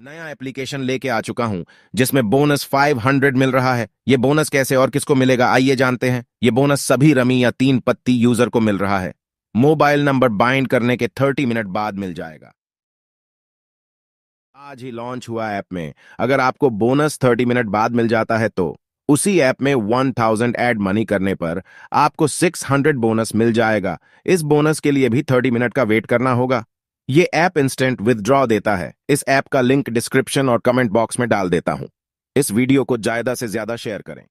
नया एप्लीकेशन लेके आ चुका हूं जिसमें बोनस 500 मिल रहा है ये बोनस कैसे और किसको मिलेगा आइए जानते हैं ये बोनस सभी रमी या तीन पत्ती यूजर को मिल रहा है मोबाइल नंबर बाइंड करने के 30 मिनट बाद मिल जाएगा आज ही लॉन्च हुआ ऐप में अगर आपको बोनस 30 मिनट बाद मिल जाता है तो उसी ऐप में 1000 ऐड मनी करने पर आपको 600 बोनस मिल जाएगा इस बोनस के लिए भी 30 मिनट का वेट करना होगा ये ऐप इंस्टेंट विदड्रॉ देता है इस ऐप का लिंक डिस्क्रिप्शन और कमेंट बॉक्स में डाल देता हूं इस वीडियो को ज्यादा से ज्यादा शेयर करें